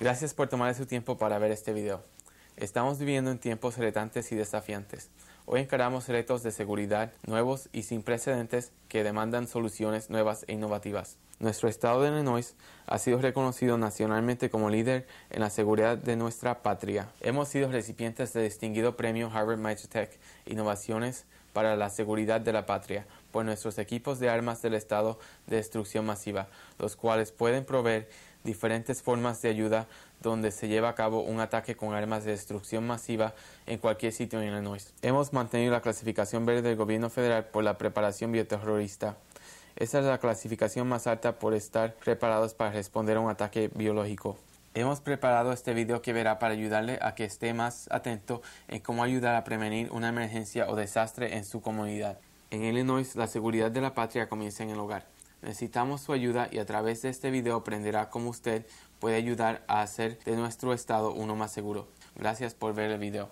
Gracias por tomar su tiempo para ver este video. Estamos viviendo en tiempos retantes y desafiantes. Hoy encaramos retos de seguridad nuevos y sin precedentes que demandan soluciones nuevas e innovativas. Nuestro estado de Illinois ha sido reconocido nacionalmente como líder en la seguridad de nuestra patria. Hemos sido recipientes del distinguido premio Harvard Tech Innovaciones para la seguridad de la patria por nuestros equipos de armas del Estado de destrucción masiva, los cuales pueden proveer diferentes formas de ayuda donde se lleva a cabo un ataque con armas de destrucción masiva en cualquier sitio en Illinois. Hemos mantenido la clasificación verde del gobierno federal por la preparación bioterrorista. Esa es la clasificación más alta por estar preparados para responder a un ataque biológico. Hemos preparado este video que verá para ayudarle a que esté más atento en cómo ayudar a prevenir una emergencia o desastre en su comunidad. En Illinois, la seguridad de la patria comienza en el hogar. Necesitamos su ayuda y a través de este video aprenderá cómo usted puede ayudar a hacer de nuestro estado uno más seguro. Gracias por ver el video.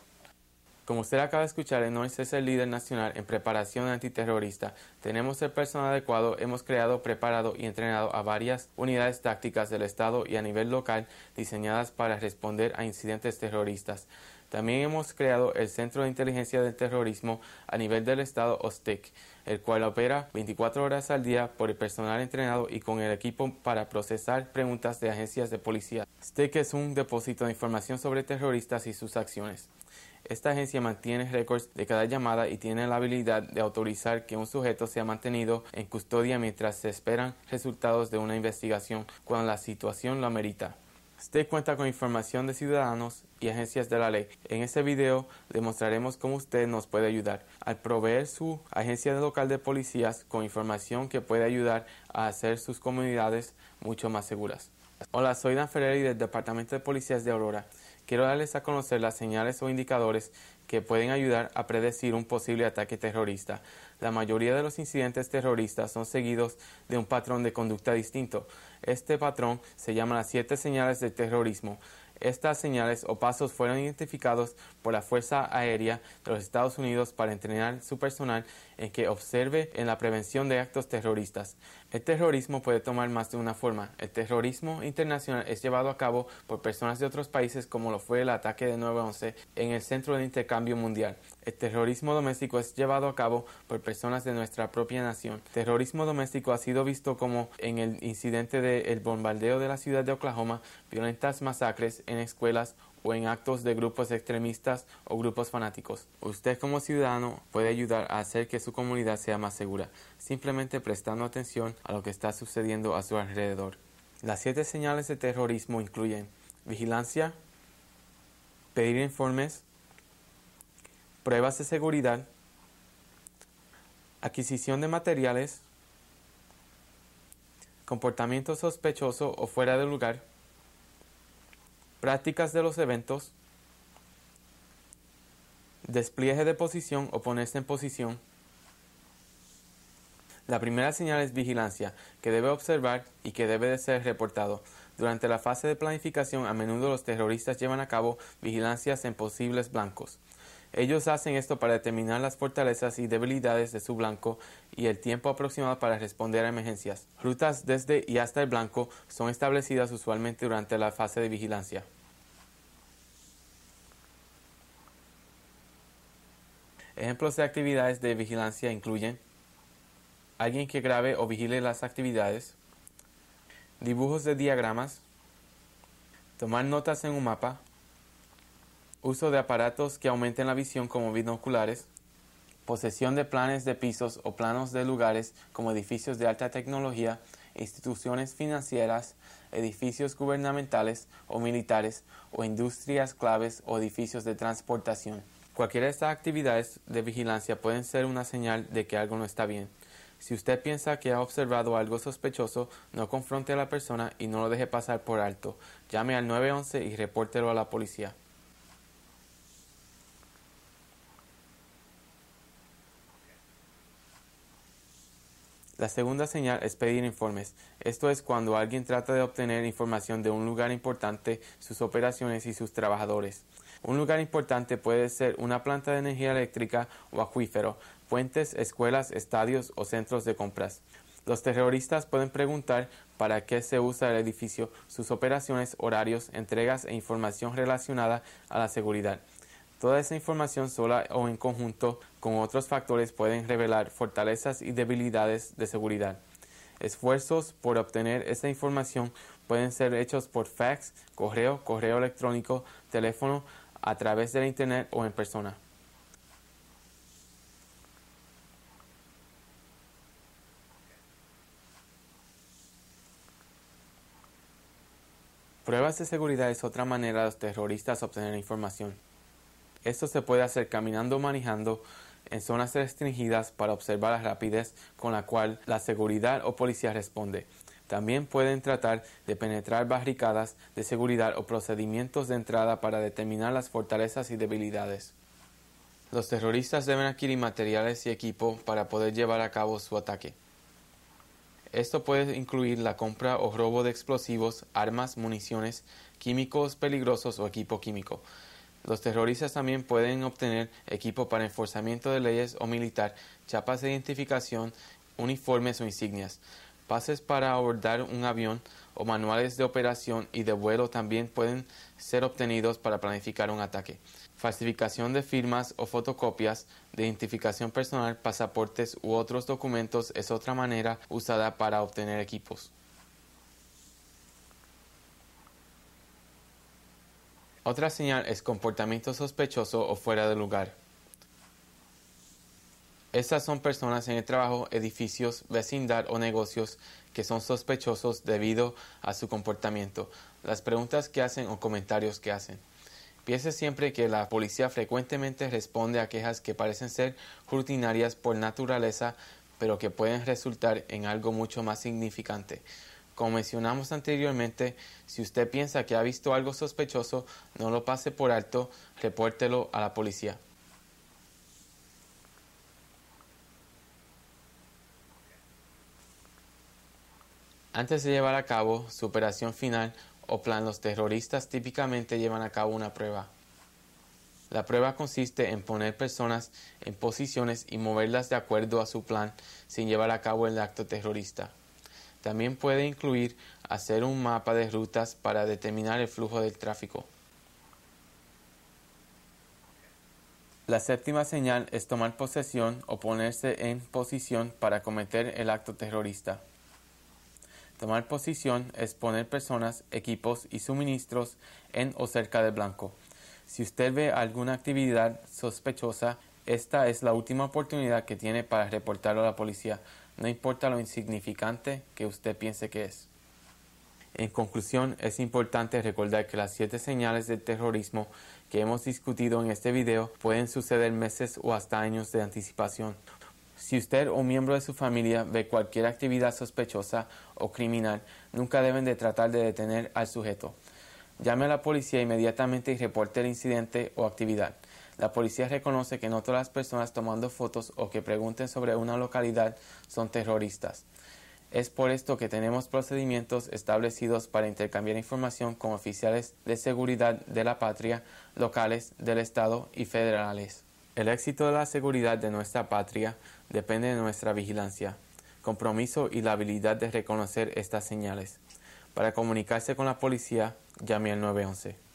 Como usted acaba de escuchar, Enoise es el líder nacional en preparación antiterrorista. Tenemos el personal adecuado, hemos creado, preparado y entrenado a varias unidades tácticas del Estado y a nivel local diseñadas para responder a incidentes terroristas. También hemos creado el Centro de Inteligencia del Terrorismo a nivel del Estado OSTEC, el cual opera 24 horas al día por el personal entrenado y con el equipo para procesar preguntas de agencias de policía. STEC es un depósito de información sobre terroristas y sus acciones. Esta agencia mantiene récords de cada llamada y tiene la habilidad de autorizar que un sujeto sea mantenido en custodia mientras se esperan resultados de una investigación cuando la situación lo amerita. Usted cuenta con información de ciudadanos y agencias de la ley. En este video demostraremos cómo usted nos puede ayudar al proveer su agencia local de policías con información que puede ayudar a hacer sus comunidades mucho más seguras. Hola, soy Dan y del Departamento de Policías de Aurora. Quiero darles a conocer las señales o indicadores que pueden ayudar a predecir un posible ataque terrorista. La mayoría de los incidentes terroristas son seguidos de un patrón de conducta distinto. Este patrón se llama las siete señales de terrorismo. Estas señales o pasos fueron identificados por la Fuerza Aérea de los Estados Unidos para entrenar su personal en que observe en la prevención de actos terroristas. El terrorismo puede tomar más de una forma. El terrorismo internacional es llevado a cabo por personas de otros países como lo fue el ataque de 9-11 en el Centro de Intercambio Mundial. El terrorismo doméstico es llevado a cabo por personas de nuestra propia nación. terrorismo doméstico ha sido visto como en el incidente del bombardeo de la ciudad de Oklahoma, violentas masacres en escuelas o en actos de grupos extremistas o grupos fanáticos. Usted como ciudadano puede ayudar a hacer que su comunidad sea más segura, simplemente prestando atención a lo que está sucediendo a su alrededor. Las siete señales de terrorismo incluyen vigilancia, pedir informes, pruebas de seguridad, adquisición de materiales, comportamiento sospechoso o fuera de lugar, prácticas de los eventos, despliegue de posición o ponerse en posición. La primera señal es vigilancia, que debe observar y que debe de ser reportado. Durante la fase de planificación, a menudo los terroristas llevan a cabo vigilancias en posibles blancos. Ellos hacen esto para determinar las fortalezas y debilidades de su blanco y el tiempo aproximado para responder a emergencias. Rutas desde y hasta el blanco son establecidas usualmente durante la fase de vigilancia. Ejemplos de actividades de vigilancia incluyen alguien que grabe o vigile las actividades, dibujos de diagramas, tomar notas en un mapa, uso de aparatos que aumenten la visión como binoculares, posesión de planes de pisos o planos de lugares como edificios de alta tecnología, instituciones financieras, edificios gubernamentales o militares o industrias claves o edificios de transportación. Cualquiera de estas actividades de vigilancia pueden ser una señal de que algo no está bien. Si usted piensa que ha observado algo sospechoso, no confronte a la persona y no lo deje pasar por alto. Llame al 911 y repórtelo a la policía. La segunda señal es pedir informes. Esto es cuando alguien trata de obtener información de un lugar importante, sus operaciones y sus trabajadores. Un lugar importante puede ser una planta de energía eléctrica o acuífero, puentes, escuelas, estadios o centros de compras. Los terroristas pueden preguntar para qué se usa el edificio, sus operaciones, horarios, entregas e información relacionada a la seguridad. Toda esa información sola o en conjunto con otros factores pueden revelar fortalezas y debilidades de seguridad. Esfuerzos por obtener esta información pueden ser hechos por fax, correo, correo electrónico, teléfono, a través de la Internet o en persona. Pruebas de seguridad es otra manera de los terroristas obtener información. Esto se puede hacer caminando o manejando en zonas restringidas para observar la rapidez con la cual la seguridad o policía responde. También pueden tratar de penetrar barricadas de seguridad o procedimientos de entrada para determinar las fortalezas y debilidades. Los terroristas deben adquirir materiales y equipo para poder llevar a cabo su ataque. Esto puede incluir la compra o robo de explosivos, armas, municiones, químicos peligrosos o equipo químico. Los terroristas también pueden obtener equipo para enforzamiento de leyes o militar, chapas de identificación, uniformes o insignias. Pases para abordar un avión o manuales de operación y de vuelo también pueden ser obtenidos para planificar un ataque. Falsificación de firmas o fotocopias de identificación personal, pasaportes u otros documentos es otra manera usada para obtener equipos. Otra señal es comportamiento sospechoso o fuera de lugar. Estas son personas en el trabajo, edificios, vecindad o negocios que son sospechosos debido a su comportamiento, las preguntas que hacen o comentarios que hacen. Piense siempre que la policía frecuentemente responde a quejas que parecen ser rutinarias por naturaleza, pero que pueden resultar en algo mucho más significante. Como mencionamos anteriormente, si usted piensa que ha visto algo sospechoso, no lo pase por alto, repórtelo a la policía. Antes de llevar a cabo su operación final o plan, los terroristas típicamente llevan a cabo una prueba. La prueba consiste en poner personas en posiciones y moverlas de acuerdo a su plan sin llevar a cabo el acto terrorista. También puede incluir hacer un mapa de rutas para determinar el flujo del tráfico. La séptima señal es tomar posesión o ponerse en posición para cometer el acto terrorista. Tomar posición es poner personas, equipos y suministros en o cerca del blanco. Si usted ve alguna actividad sospechosa esta es la última oportunidad que tiene para reportarlo a la policía, no importa lo insignificante que usted piense que es. En conclusión, es importante recordar que las siete señales de terrorismo que hemos discutido en este video pueden suceder meses o hasta años de anticipación. Si usted o un miembro de su familia ve cualquier actividad sospechosa o criminal, nunca deben de tratar de detener al sujeto. Llame a la policía inmediatamente y reporte el incidente o actividad. La policía reconoce que no todas las personas tomando fotos o que pregunten sobre una localidad son terroristas. Es por esto que tenemos procedimientos establecidos para intercambiar información con oficiales de seguridad de la patria, locales, del Estado y federales. El éxito de la seguridad de nuestra patria depende de nuestra vigilancia, compromiso y la habilidad de reconocer estas señales. Para comunicarse con la policía, llame al 911.